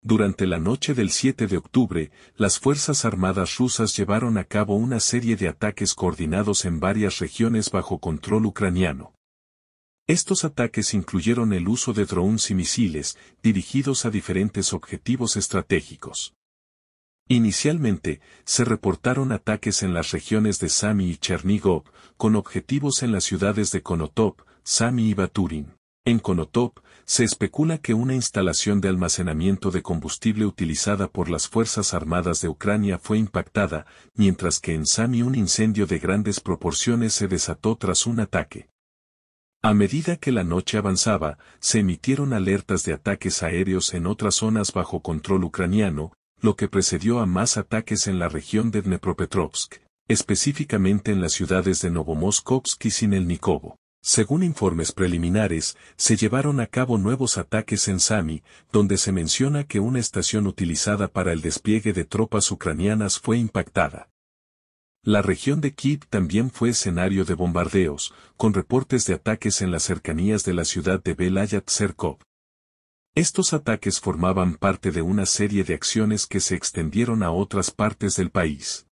Durante la noche del 7 de octubre, las Fuerzas Armadas rusas llevaron a cabo una serie de ataques coordinados en varias regiones bajo control ucraniano. Estos ataques incluyeron el uso de drones y misiles, dirigidos a diferentes objetivos estratégicos. Inicialmente, se reportaron ataques en las regiones de Sami y Chernigov, con objetivos en las ciudades de Konotop, Sami y Baturin. En Konotop, se especula que una instalación de almacenamiento de combustible utilizada por las Fuerzas Armadas de Ucrania fue impactada, mientras que en Sami un incendio de grandes proporciones se desató tras un ataque. A medida que la noche avanzaba, se emitieron alertas de ataques aéreos en otras zonas bajo control ucraniano, lo que precedió a más ataques en la región de Dnepropetrovsk, específicamente en las ciudades de Novomoskovsk y Sinelnikovo. Según informes preliminares, se llevaron a cabo nuevos ataques en Sami, donde se menciona que una estación utilizada para el despliegue de tropas ucranianas fue impactada. La región de Kiev también fue escenario de bombardeos, con reportes de ataques en las cercanías de la ciudad de Belayat Serkov. Estos ataques formaban parte de una serie de acciones que se extendieron a otras partes del país.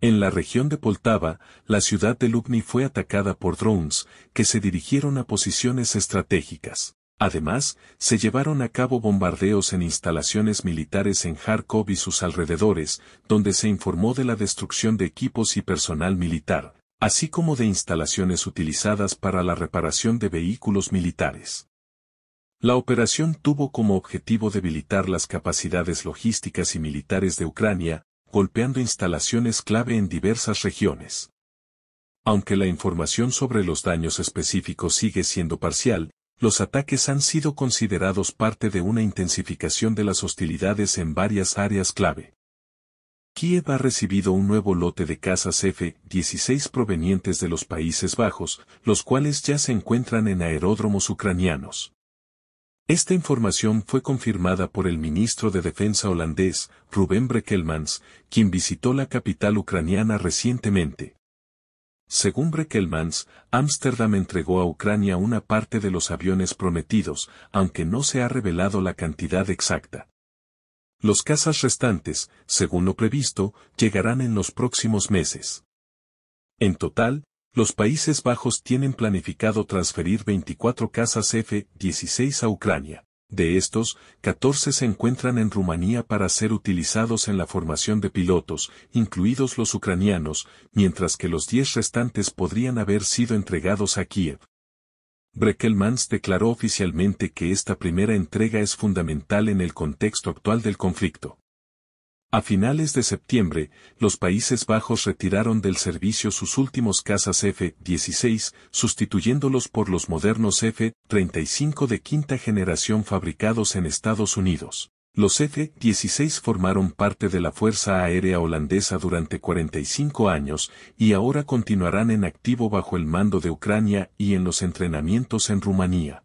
En la región de Poltava, la ciudad de Lubny fue atacada por drones, que se dirigieron a posiciones estratégicas. Además, se llevaron a cabo bombardeos en instalaciones militares en Kharkov y sus alrededores, donde se informó de la destrucción de equipos y personal militar, así como de instalaciones utilizadas para la reparación de vehículos militares. La operación tuvo como objetivo debilitar las capacidades logísticas y militares de Ucrania, golpeando instalaciones clave en diversas regiones. Aunque la información sobre los daños específicos sigue siendo parcial, los ataques han sido considerados parte de una intensificación de las hostilidades en varias áreas clave. Kiev ha recibido un nuevo lote de casas F-16 provenientes de los Países Bajos, los cuales ya se encuentran en aeródromos ucranianos. Esta información fue confirmada por el ministro de Defensa holandés, Ruben Brekelmans, quien visitó la capital ucraniana recientemente. Según Brekelmans, Ámsterdam entregó a Ucrania una parte de los aviones prometidos, aunque no se ha revelado la cantidad exacta. Los cazas restantes, según lo previsto, llegarán en los próximos meses. En total, los Países Bajos tienen planificado transferir 24 casas F-16 a Ucrania. De estos, 14 se encuentran en Rumanía para ser utilizados en la formación de pilotos, incluidos los ucranianos, mientras que los 10 restantes podrían haber sido entregados a Kiev. Brekelmans declaró oficialmente que esta primera entrega es fundamental en el contexto actual del conflicto. A finales de septiembre, los Países Bajos retiraron del servicio sus últimos casas F-16, sustituyéndolos por los modernos F-35 de quinta generación fabricados en Estados Unidos. Los F-16 formaron parte de la Fuerza Aérea Holandesa durante 45 años y ahora continuarán en activo bajo el mando de Ucrania y en los entrenamientos en Rumanía.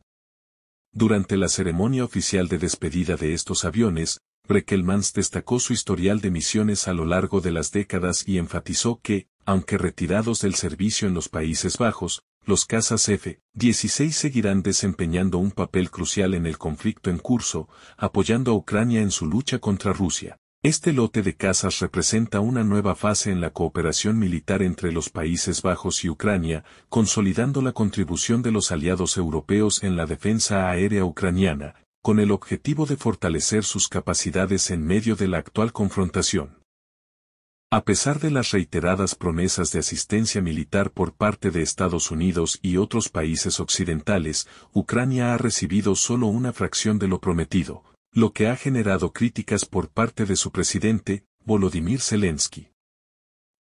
Durante la ceremonia oficial de despedida de estos aviones, Brekelmans destacó su historial de misiones a lo largo de las décadas y enfatizó que, aunque retirados del servicio en los Países Bajos, los casas F-16 seguirán desempeñando un papel crucial en el conflicto en curso, apoyando a Ucrania en su lucha contra Rusia. Este lote de casas representa una nueva fase en la cooperación militar entre los Países Bajos y Ucrania, consolidando la contribución de los aliados europeos en la defensa aérea ucraniana, con el objetivo de fortalecer sus capacidades en medio de la actual confrontación. A pesar de las reiteradas promesas de asistencia militar por parte de Estados Unidos y otros países occidentales, Ucrania ha recibido solo una fracción de lo prometido, lo que ha generado críticas por parte de su presidente, Volodymyr Zelensky.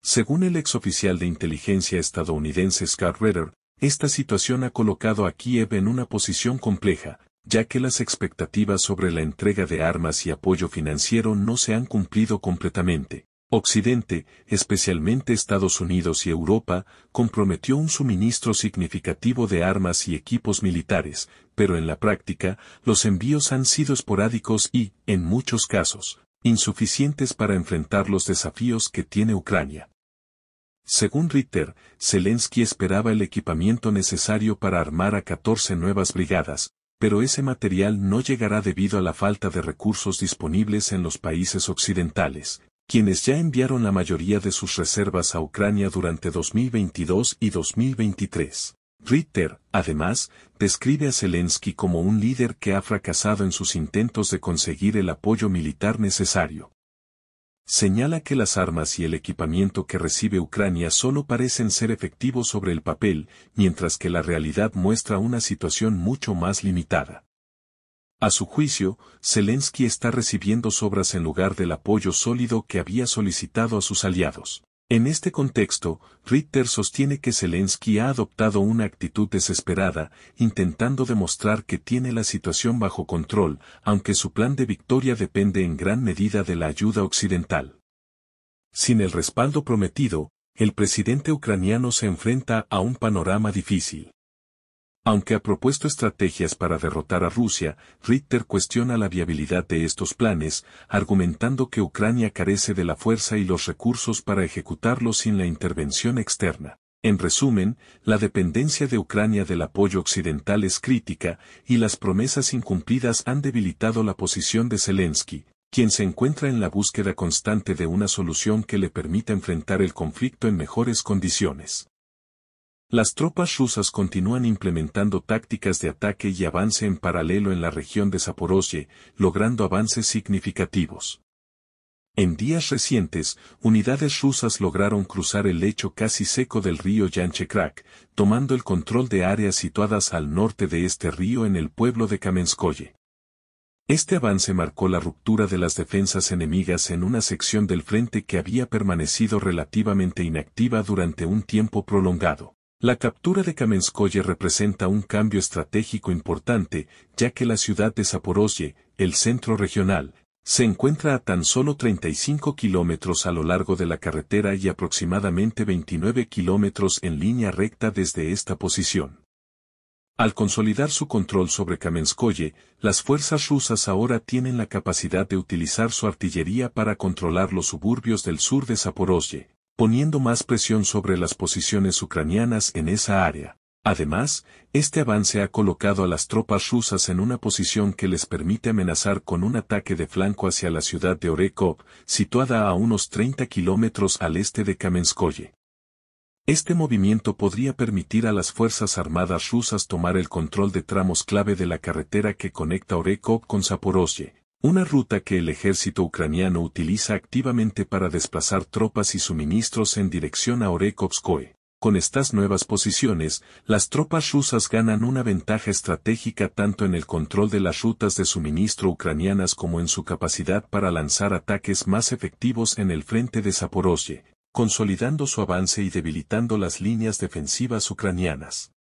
Según el exoficial de inteligencia estadounidense Scott Ritter, esta situación ha colocado a Kiev en una posición compleja, ya que las expectativas sobre la entrega de armas y apoyo financiero no se han cumplido completamente. Occidente, especialmente Estados Unidos y Europa, comprometió un suministro significativo de armas y equipos militares, pero en la práctica, los envíos han sido esporádicos y, en muchos casos, insuficientes para enfrentar los desafíos que tiene Ucrania. Según Ritter, Zelensky esperaba el equipamiento necesario para armar a 14 nuevas brigadas, pero ese material no llegará debido a la falta de recursos disponibles en los países occidentales, quienes ya enviaron la mayoría de sus reservas a Ucrania durante 2022 y 2023. Ritter, además, describe a Zelensky como un líder que ha fracasado en sus intentos de conseguir el apoyo militar necesario, señala que las armas y el equipamiento que recibe Ucrania solo parecen ser efectivos sobre el papel, mientras que la realidad muestra una situación mucho más limitada. A su juicio, Zelensky está recibiendo sobras en lugar del apoyo sólido que había solicitado a sus aliados. En este contexto, Ritter sostiene que Zelensky ha adoptado una actitud desesperada, intentando demostrar que tiene la situación bajo control, aunque su plan de victoria depende en gran medida de la ayuda occidental. Sin el respaldo prometido, el presidente ucraniano se enfrenta a un panorama difícil. Aunque ha propuesto estrategias para derrotar a Rusia, Richter cuestiona la viabilidad de estos planes, argumentando que Ucrania carece de la fuerza y los recursos para ejecutarlos sin la intervención externa. En resumen, la dependencia de Ucrania del apoyo occidental es crítica y las promesas incumplidas han debilitado la posición de Zelensky, quien se encuentra en la búsqueda constante de una solución que le permita enfrentar el conflicto en mejores condiciones. Las tropas rusas continúan implementando tácticas de ataque y avance en paralelo en la región de Zaporozhye, logrando avances significativos. En días recientes, unidades rusas lograron cruzar el lecho casi seco del río Yanchekrak, tomando el control de áreas situadas al norte de este río en el pueblo de Kamenskoye. Este avance marcó la ruptura de las defensas enemigas en una sección del frente que había permanecido relativamente inactiva durante un tiempo prolongado. La captura de Kamenskoye representa un cambio estratégico importante, ya que la ciudad de Zaporozhye, el centro regional, se encuentra a tan solo 35 kilómetros a lo largo de la carretera y aproximadamente 29 kilómetros en línea recta desde esta posición. Al consolidar su control sobre Kamenskoye, las fuerzas rusas ahora tienen la capacidad de utilizar su artillería para controlar los suburbios del sur de Zaporozhye, poniendo más presión sobre las posiciones ucranianas en esa área. Además, este avance ha colocado a las tropas rusas en una posición que les permite amenazar con un ataque de flanco hacia la ciudad de Orekov, situada a unos 30 kilómetros al este de Kamenskoye. Este movimiento podría permitir a las Fuerzas Armadas rusas tomar el control de tramos clave de la carretera que conecta Orekov con Zaporozhye, una ruta que el ejército ucraniano utiliza activamente para desplazar tropas y suministros en dirección a Orekhovskoye. Con estas nuevas posiciones, las tropas rusas ganan una ventaja estratégica tanto en el control de las rutas de suministro ucranianas como en su capacidad para lanzar ataques más efectivos en el frente de Zaporozhye, consolidando su avance y debilitando las líneas defensivas ucranianas.